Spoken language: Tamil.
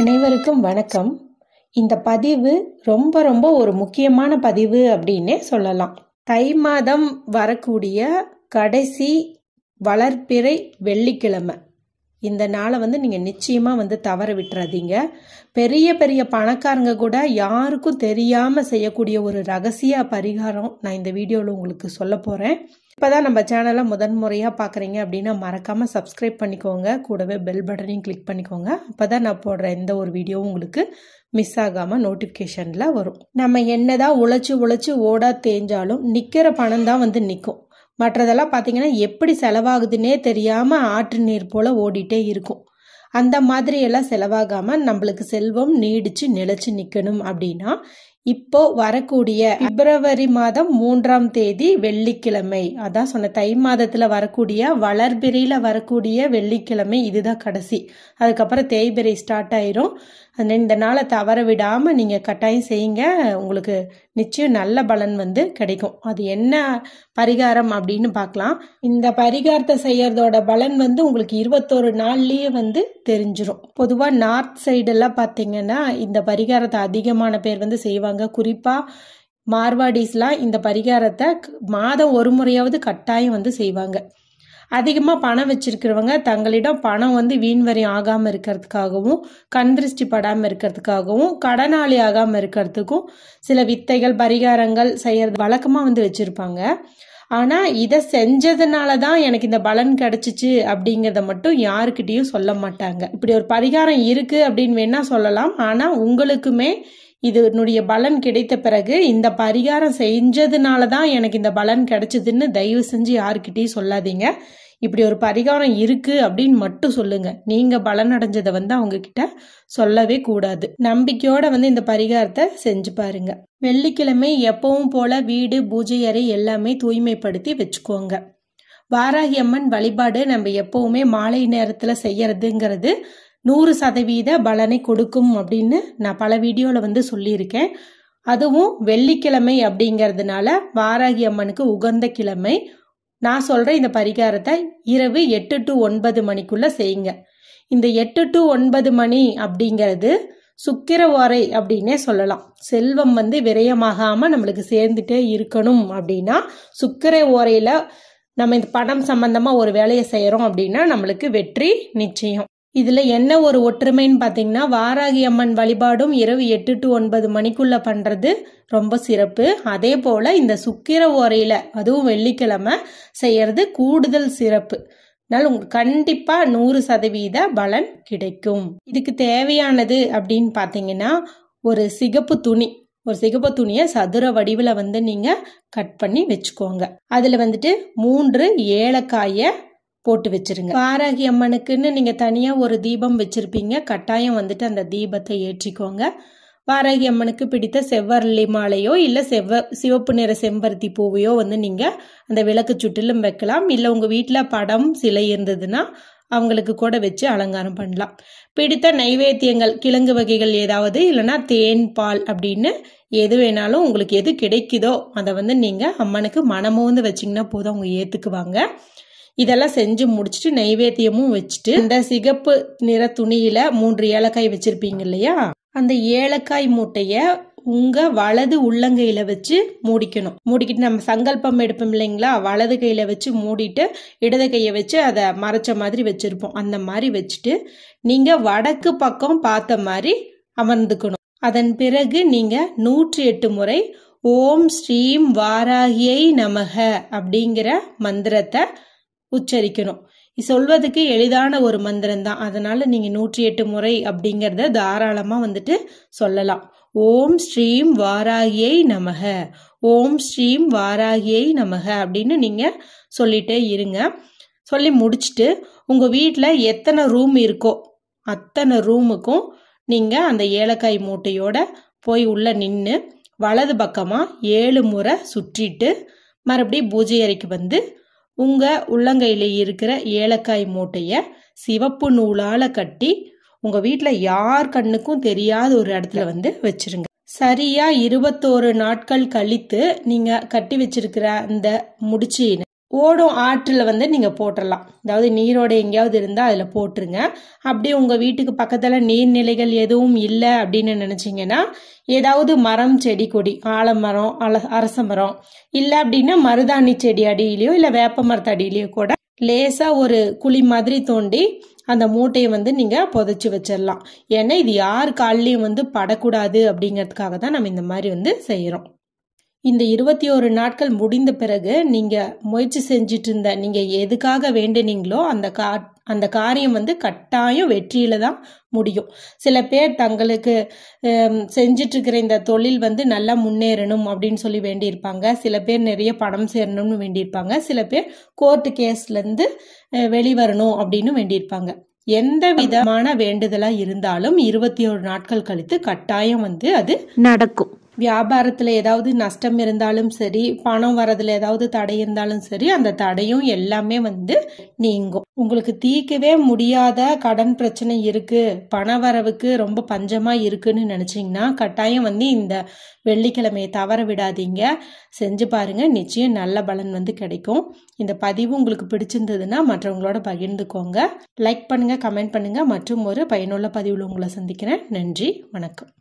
அனைவருக்கும் வணக்கம் இந்த பதிவு ரொம்ப ரொம்ப ஒரு முக்கியமான பதிவு அப்படின்னே சொல்லலாம் தை மாதம் வரக்கூடிய கடைசி வளர்ப்பிறை வெள்ளிக்கிழமை இந்த நாளை வந்து நீங்கள் நிச்சயமாக வந்து தவற விட்டுறாதீங்க பெரிய பெரிய பணக்காரங்க கூட யாருக்கும் தெரியாமல் செய்யக்கூடிய ஒரு ரகசிய பரிகாரம் நான் இந்த வீடியோவில் உங்களுக்கு சொல்ல போகிறேன் இப்போதான் நம்ம சேனலை முதன் முறையாக பார்க்குறீங்க அப்படின்னா மறக்காமல் சப்ஸ்கிரைப் பண்ணிக்கோங்க கூடவே பெல் பட்டனையும் கிளிக் பண்ணிக்கோங்க அப்போ தான் நான் போடுற எந்த ஒரு வீடியோவும் உங்களுக்கு மிஸ் ஆகாமல் நோட்டிஃபிகேஷனில் வரும் நம்ம என்னதான் உழைச்சி உழைச்சி ஓடா தேஞ்சாலும் நிற்கிற பணம் தான் வந்து நிற்கும் மற்றதெல்லாம் பார்த்தீங்கன்னா எப்படி செலவாகுதுன்னே தெரியாமல் ஆற்று நீர் போல் ஓடிட்டே இருக்கும் அந்த மாதிரியெல்லாம் செலவாகாமல் நம்மளுக்கு செல்வம் நீடித்து நிலச்சி நிற்கணும் அப்படின்னா இப்போ வரக்கூடிய பிப்ரவரி மாதம் மூன்றாம் தேதி வெள்ளிக்கிழமை அதான் சொன்ன தை மாதத்துல வரக்கூடிய வளர்பிரியில வரக்கூடிய வெள்ளிக்கிழமை இதுதான் கடைசி அதுக்கப்புறம் தேய்பிரை ஸ்டார்ட் ஆயிரும் அதனால் இந்த நாளை தவற விடாமல் நீங்கள் கட்டாயம் செய்யுங்க உங்களுக்கு நிச்சயம் நல்ல பலன் வந்து கிடைக்கும் அது என்ன பரிகாரம் அப்படின்னு பார்க்கலாம் இந்த பரிகாரத்தை செய்யறதோட பலன் வந்து உங்களுக்கு இருபத்தோரு நாள்லேயே வந்து தெரிஞ்சிடும் பொதுவாக நார்த் சைடெல்லாம் பார்த்தீங்கன்னா இந்த பரிகாரத்தை அதிகமான பேர் வந்து செய்வாங்க குறிப்பாக மார்வாடிஸ்லாம் இந்த பரிகாரத்தை மாதம் ஒரு முறையாவது கட்டாயம் வந்து செய்வாங்க அதிகமாக பணம் வச்சிருக்கிறவங்க தங்களிடம் பணம் வந்து வீண்வரி ஆகாமல் இருக்கிறதுக்காகவும் கண் திருஷ்டி படாமல் இருக்கிறதுக்காகவும் கடனாளி ஆகாமல் இருக்கிறதுக்கும் சில வித்தைகள் பரிகாரங்கள் செய்யறது வழக்கமாக வந்து வச்சுருப்பாங்க ஆனால் இதை செஞ்சதுனால தான் எனக்கு இந்த பலன் கிடச்சிச்சு அப்படிங்கிறத மட்டும் யாருக்கிட்டேயும் சொல்ல மாட்டாங்க இப்படி ஒரு பரிகாரம் இருக்குது அப்படின்னு வேணால் சொல்லலாம் ஆனால் உங்களுக்குமே இதனுடைய பலன் கிடைத்த பிறகு இந்த பரிகாரம் செஞ்சதுனால தான் எனக்கு இந்த பலன் கிடைச்சதுன்னு தயவு செஞ்சு யாருக்கிட்டையும் சொல்லாதீங்க இப்படி ஒரு பரிகாரம் இருக்கு அப்படின்னு மட்டும் சொல்லுங்க நீங்க அடைஞ்சதை வந்து அவங்க கிட்ட சொல்லவே கூடாது நம்பிக்கையோட வந்து இந்த பரிகாரத்தை செஞ்சு பாருங்க வெள்ளிக்கிழமை எப்பவும் போல வீடு பூஜை அறை எல்லாமே தூய்மைப்படுத்தி வச்சுக்கோங்க வாராகி அம்மன் வழிபாடு நம்ம எப்பவுமே மாலை நேரத்துல செய்யறதுங்கிறது நூறு சதவீத பலனை கொடுக்கும் அப்படின்னு நான் பல வீடியோவில் வந்து சொல்லியிருக்கேன் அதுவும் வெள்ளிக்கிழமை அப்படிங்கிறதுனால வாராகி அம்மனுக்கு உகந்த கிழமை நான் சொல்கிற இந்த பரிகாரத்தை இரவு எட்டு டு ஒன்பது மணிக்குள்ளே செய்யுங்க இந்த எட்டு டு ஒன்பது மணி அப்படிங்கிறது சுக்கிர ஓரை அப்படின்னே சொல்லலாம் செல்வம் வந்து விரயமாகாமல் நம்மளுக்கு சேர்ந்துட்டே இருக்கணும் அப்படின்னா சுக்கிர ஓரையில் நம்ம இந்த பணம் சம்பந்தமாக ஒரு வேலையை செய்கிறோம் அப்படின்னா நம்மளுக்கு வெற்றி நிச்சயம் இதில் என்ன ஒரு ஒற்றுமைன்னு பார்த்தீங்கன்னா வாராகி அம்மன் வழிபாடும் இரவு எட்டு டு ஒன்பது மணிக்குள்ளே பண்ணுறது ரொம்ப சிறப்பு அதே போல் இந்த சுக்கிர ஓரையில் அதுவும் வெள்ளிக்கிழமை செய்கிறது கூடுதல் சிறப்பு அதனால் உங்களுக்கு கண்டிப்பாக நூறு சதவீத பலன் கிடைக்கும் இதுக்கு தேவையானது அப்படின்னு பார்த்தீங்கன்னா ஒரு சிகப்பு துணி ஒரு சிகப்பு துணியை சதுர வடிவில் வந்து நீங்கள் கட் பண்ணி வச்சுக்கோங்க அதில் வந்துட்டு மூன்று ஏலக்காயை போட்டு வச்சிருங்க பாராகி அம்மனுக்குன்னு நீங்கள் தனியாக ஒரு தீபம் வச்சுருப்பீங்க கட்டாயம் வந்துட்டு அந்த தீபத்தை ஏற்றிக்கோங்க வாராகி அம்மனுக்கு பிடித்த செவ்வரளி மாலையோ இல்லை செவ்வ சிவப்பு நிற செம்பருத்தி பூவையோ வந்து நீங்கள் அந்த விளக்கு சுற்றிலும் வைக்கலாம் இல்லை உங்கள் வீட்டில் படம் சிலை இருந்ததுன்னா அவங்களுக்கு கூட வச்சு அலங்காரம் பண்ணலாம் பிடித்த நைவேத்தியங்கள் கிழங்கு வகைகள் ஏதாவது இல்லைனா தேன் பால் அப்படின்னு எது வேணாலும் உங்களுக்கு எது கிடைக்குதோ அதை வந்து நீங்கள் அம்மனுக்கு மனமோந்து வச்சிங்கன்னா போதும் அவங்க ஏற்றுக்குவாங்க இதெல்லாம் செஞ்சு முடிச்சுட்டு நைவேத்தியமும் வச்சுட்டு இந்த சிகப்பு நிற துணியில மூன்று ஏலக்காய் வச்சிருப்பீங்க இல்லையா அந்த ஏலக்காய் மூட்டைய உங்க வலது உள்ளங்கையில வச்சு மூடிக்கணும் மூடிக்கிட்டு நம்ம சங்கல்பம் எடுப்போம் இல்லைங்களா வலது கையில வச்சு மூடிட்டு இடது கையை வச்சு அதை மறைச்ச மாதிரி வச்சிருப்போம் அந்த மாதிரி வச்சுட்டு நீங்க வடக்கு பக்கம் பார்த்த மாதிரி அமர்ந்துக்கணும் அதன் பிறகு நீங்க நூற்றி எட்டு முறை ஓம் ஸ்ரீம் வாராகியை நமக அப்படிங்கிற மந்திரத்தை உச்சரிக்கணும் சொல்வதுக்கு எளிதான ஒரு மந்திரம் தான் அதனால நீங்க நூற்றி எட்டு முறை அப்படிங்கிறத தாராளமா வந்துட்டு சொல்லலாம் ஓம் ஸ்ரீம் வாராகியை நமக ஓம் ஸ்ரீம் வாராகியை நமக அப்படின்னு நீங்க சொல்லிட்டே இருங்க சொல்லி முடிச்சுட்டு உங்க வீட்டில் எத்தனை ரூம் இருக்கோ அத்தனை ரூமுக்கும் நீங்க அந்த ஏலக்காய் மூட்டையோட போய் உள்ள நின்று வலது பக்கமாக ஏழு முறை சுற்றிட்டு மறுபடியும் பூஜை அறைக்கு வந்து உங்க உள்ளங்கையில இருக்கிற ஏலக்காய் மூட்டைய சிவப்பு நூலால கட்டி உங்க வீட்டுல யார் கண்ணுக்கும் தெரியாத ஒரு இடத்துல வந்து வச்சிருங்க சரியா இருபத்தோரு நாட்கள் கழித்து நீங்க கட்டி வச்சிருக்கிற அந்த முடிச்சின ஓடும் ஆற்றில் வந்து நீங்கள் போட்டுடலாம் அதாவது நீரோடு எங்கேயாவது இருந்தால் அதில் போட்டுருங்க அப்படியே உங்கள் வீட்டுக்கு பக்கத்தில் நீர்நிலைகள் எதுவும் இல்லை அப்படின்னு நினச்சிங்கன்னா ஏதாவது மரம் செடி கொடி ஆலமரம் அல அரச மரம் இல்லை அப்படின்னா மருதாணி செடி அடியிலையோ இல்லை வேப்ப மரத்து அடியிலையோ கூட லேசாக ஒரு குழி மாதிரி தோண்டி அந்த மூட்டையை வந்து நீங்கள் புதைச்சி வச்சிடலாம் ஏன்னா இது யார் கால்லையும் வந்து படக்கூடாது அப்படிங்கிறதுக்காக தான் நம்ம இந்த மாதிரி வந்து செய்கிறோம் இந்த இருபத்தி ஒரு நாட்கள் முடிந்த பிறகு நீங்கள் முயற்சி செஞ்சுட்டு இருந்த நீங்கள் எதுக்காக வேண்டினீங்களோ அந்த கா அந்த காரியம் வந்து கட்டாயம் வெற்றியில தான் முடியும் சில பேர் தங்களுக்கு இருக்கிற இந்த தொழில் வந்து நல்லா முன்னேறணும் அப்படின்னு சொல்லி வேண்டியிருப்பாங்க சில பேர் நிறைய பணம் சேரணும்னு வேண்டியிருப்பாங்க சில பேர் கோர்ட்டு கேஸ்லேருந்து வெளிவரணும் அப்படின்னு வேண்டியிருப்பாங்க எந்த விதமான வேண்டுதலாக இருந்தாலும் இருபத்தி ஒரு நாட்கள் கழித்து கட்டாயம் வந்து அது நடக்கும் வியாபாரத்தில் ஏதாவது நஷ்டம் இருந்தாலும் சரி பணம் வரதுல ஏதாவது தடை இருந்தாலும் சரி அந்த தடையும் எல்லாமே வந்து நீங்கும் உங்களுக்கு தீர்க்கவே முடியாத கடன் பிரச்சனை இருக்கு பண வரவுக்கு ரொம்ப பஞ்சமா இருக்குன்னு நினைச்சிங்கன்னா கட்டாயம் வந்து இந்த வெள்ளிக்கிழமையை தவற விடாதீங்க செஞ்சு பாருங்க நிச்சயம் நல்ல பலன் வந்து கிடைக்கும் இந்த பதிவு உங்களுக்கு பிடிச்சிருந்ததுன்னா மற்றவங்களோட பகிர்ந்துக்கோங்க லைக் பண்ணுங்க கமெண்ட் பண்ணுங்க மற்றும் ஒரு பயனுள்ள பதிவில் உங்களை சந்திக்கிறேன் நன்றி வணக்கம்